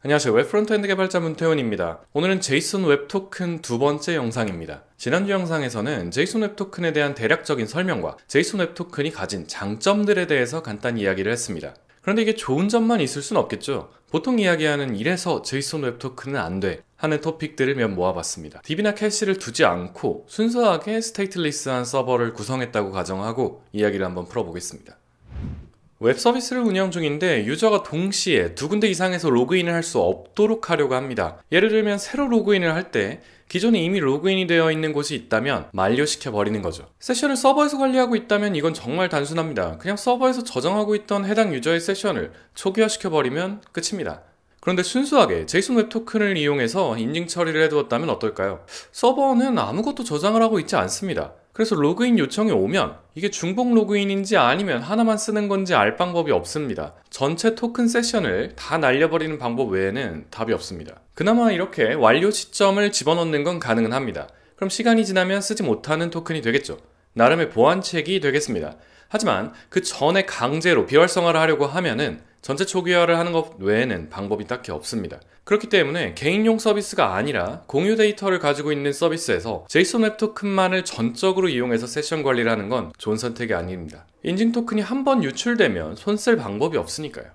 안녕하세요. 웹 프론트엔드 개발자 문태훈입니다. 오늘은 제이슨 웹 토큰 두 번째 영상입니다. 지난주 영상에서는 제이슨 웹 토큰에 대한 대략적인 설명과 제이슨 웹 토큰이 가진 장점들에 대해서 간단히 이야기를 했습니다. 그런데 이게 좋은 점만 있을 순 없겠죠. 보통 이야기하는 이래서 제이슨 웹 토큰은 안 돼. 하는 토픽들을 몇 모아봤습니다. 디비나 캐시를 두지 않고 순수하게 스테이트리스한 서버를 구성했다고 가정하고 이야기를 한번 풀어보겠습니다. 웹 서비스를 운영 중인데 유저가 동시에 두 군데 이상에서 로그인을 할 수 없도록 하려고 합니다. 예를 들면 새로 로그인을 할 때 기존에 이미 로그인이 되어 있는 곳이 있다면 만료시켜 버리는 거죠. 세션을 서버에서 관리하고 있다면 이건 정말 단순합니다. 그냥 서버에서 저장하고 있던 해당 유저의 세션을 초기화시켜 버리면 끝입니다. 그런데 순수하게 JSON 웹 토큰을 이용해서 인증 처리를 해두었다면 어떨까요? 서버는 아무것도 저장을 하고 있지 않습니다. 그래서 로그인 요청이 오면 이게 중복 로그인인지 아니면 하나만 쓰는 건지 알 방법이 없습니다. 전체 토큰 세션을 다 날려버리는 방법 외에는 답이 없습니다. 그나마 이렇게 완료 시점을 집어넣는 건 가능은 합니다. 그럼 시간이 지나면 쓰지 못하는 토큰이 되겠죠. 나름의 보안책이 되겠습니다. 하지만 그 전에 강제로 비활성화를 하려고 하면은 전체 초기화를 하는 것 외에는 방법이 딱히 없습니다. 그렇기 때문에 개인용 서비스가 아니라 공유 데이터를 가지고 있는 서비스에서 제이슨 웹 토큰만을 전적으로 이용해서 세션 관리를 하는 건 좋은 선택이 아닙니다. 인증 토큰이 한 번 유출되면 손쓸 방법이 없으니까요.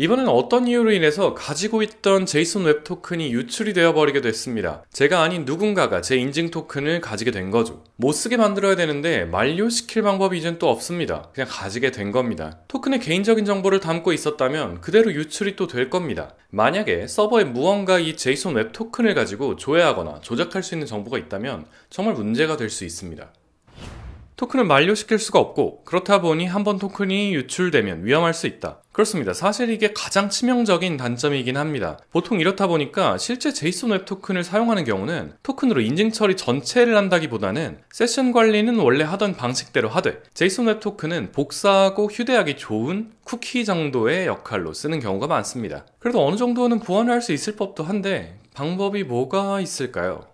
이번엔 어떤 이유로 인해서 가지고 있던 제이슨 웹 토큰이 유출이 되어버리게 됐습니다. 제가 아닌 누군가가 제 인증 토큰을 가지게 된 거죠. 못 쓰게 만들어야 되는데 만료시킬 방법이 이젠 또 없습니다. 그냥 가지게 된 겁니다. 토큰의 개인적인 정보를 담고 있었다면 그대로 유출이 또 될 겁니다. 만약에 서버에 무언가 이 제이슨 웹 토큰을 가지고 조회하거나 조작할 수 있는 정보가 있다면 정말 문제가 될 수 있습니다. 토큰을 만료시킬 수가 없고 그렇다 보니 한번 토큰이 유출되면 위험할 수 있다. 그렇습니다. 사실 이게 가장 치명적인 단점이긴 합니다. 보통 이렇다 보니까 실제 제이슨 웹 토큰을 사용하는 경우는 토큰으로 인증 처리 전체를 한다기보다는 세션 관리는 원래 하던 방식대로 하되 제이슨 웹 토큰은 복사하고 휴대하기 좋은 쿠키 정도의 역할로 쓰는 경우가 많습니다. 그래도 어느 정도는 보완할수 있을 법도 한데 방법이 뭐가 있을까요?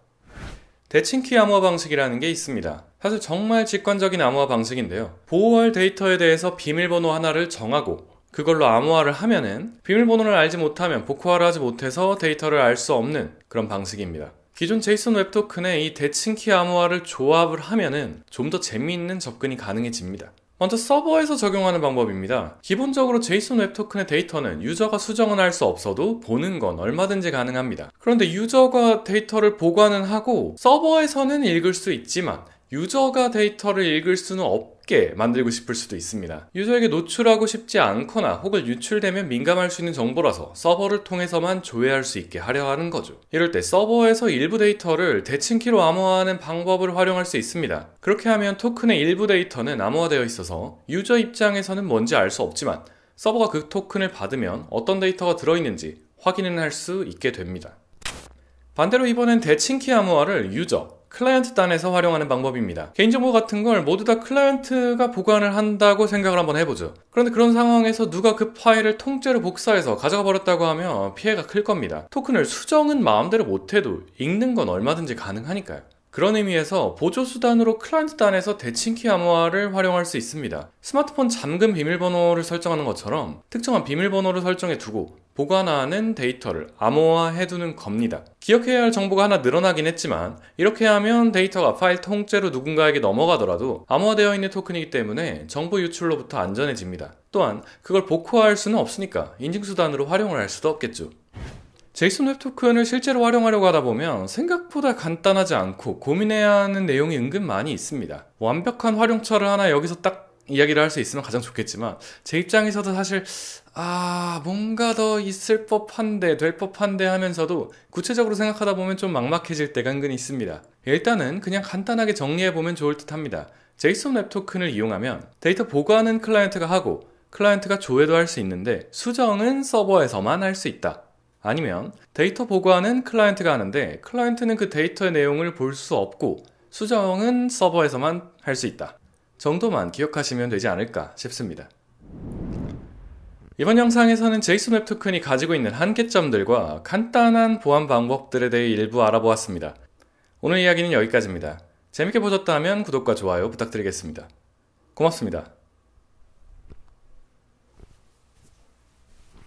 대칭키 암호 방식이라는 게 있습니다. 사실 정말 직관적인 암호화 방식인데요. 보호할 데이터에 대해서 비밀번호 하나를 정하고 그걸로 암호화를 하면은 비밀번호를 알지 못하면 복호화를 하지 못해서 데이터를 알 수 없는 그런 방식입니다. 기존 제이슨 웹토큰의 이 대칭키 암호화를 조합을 하면은 좀 더 재미있는 접근이 가능해집니다. 먼저 서버에서 적용하는 방법입니다. 기본적으로 제이슨 웹토큰의 데이터는 유저가 수정은 할 수 없어도 보는 건 얼마든지 가능합니다. 그런데 유저가 데이터를 보관은 하고 서버에서는 읽을 수 있지만 유저가 데이터를 읽을 수는 없게 만들고 싶을 수도 있습니다. 유저에게 노출하고 싶지 않거나 혹은 유출되면 민감할 수 있는 정보라서 서버를 통해서만 조회할 수 있게 하려 하는 거죠. 이럴 때 서버에서 일부 데이터를 대칭키로 암호화하는 방법을 활용할 수 있습니다. 그렇게 하면 토큰의 일부 데이터는 암호화되어 있어서 유저 입장에서는 뭔지 알 수 없지만 서버가 그 토큰을 받으면 어떤 데이터가 들어있는지 확인을 할 수 있게 됩니다. 반대로 이번엔 대칭키 암호화를 유저, 클라이언트 단에서 활용하는 방법입니다. 개인정보 같은 걸 모두 다 클라이언트가 보관을 한다고 생각을 한번 해보죠. 그런데 그런 상황에서 누가 그 파일을 통째로 복사해서 가져가 버렸다고 하면 피해가 클 겁니다. 토큰을 수정은 마음대로 못해도 읽는 건 얼마든지 가능하니까요. 그런 의미에서 보조수단으로 클라이언트 단에서 대칭키 암호화를 활용할 수 있습니다. 스마트폰 잠금 비밀번호를 설정하는 것처럼 특정한 비밀번호를 설정해 두고 보관하는 데이터를 암호화해두는 겁니다. 기억해야 할 정보가 하나 늘어나긴 했지만 이렇게 하면 데이터가 파일 통째로 누군가에게 넘어가더라도 암호화되어 있는 토큰이기 때문에 정보 유출로부터 안전해집니다. 또한 그걸 복호할 화 수는 없으니까 인증수단으로 활용을 할 수도 없겠죠. 제이슨 웹 토큰을 실제로 활용하려고 하다 보면 생각보다 간단하지 않고 고민해야 하는 내용이 은근 많이 있습니다. 완벽한 활용처를 하나 여기서 딱 이야기를 할 수 있으면 가장 좋겠지만 제 입장에서도 사실 아 뭔가 더 있을 법한데 될 법한데 하면서도 구체적으로 생각하다 보면 좀 막막해질 때가 은근히 있습니다. 일단은 그냥 간단하게 정리해 보면 좋을 듯합니다. 제이슨 웹 토큰을 이용하면 데이터 보관은 클라이언트가 하고 클라이언트가 조회도 할 수 있는데 수정은 서버에서만 할 수 있다. 아니면 데이터 보관은 클라이언트가 하는데 클라이언트는 그 데이터의 내용을 볼 수 없고 수정은 서버에서만 할 수 있다. 정도만 기억하시면 되지 않을까 싶습니다. 이번 영상에서는 제이슨 웹토큰이 가지고 있는 한계점들과 간단한 보안 방법들에 대해 일부 알아보았습니다. 오늘 이야기는 여기까지입니다. 재밌게 보셨다면 구독과 좋아요 부탁드리겠습니다. 고맙습니다.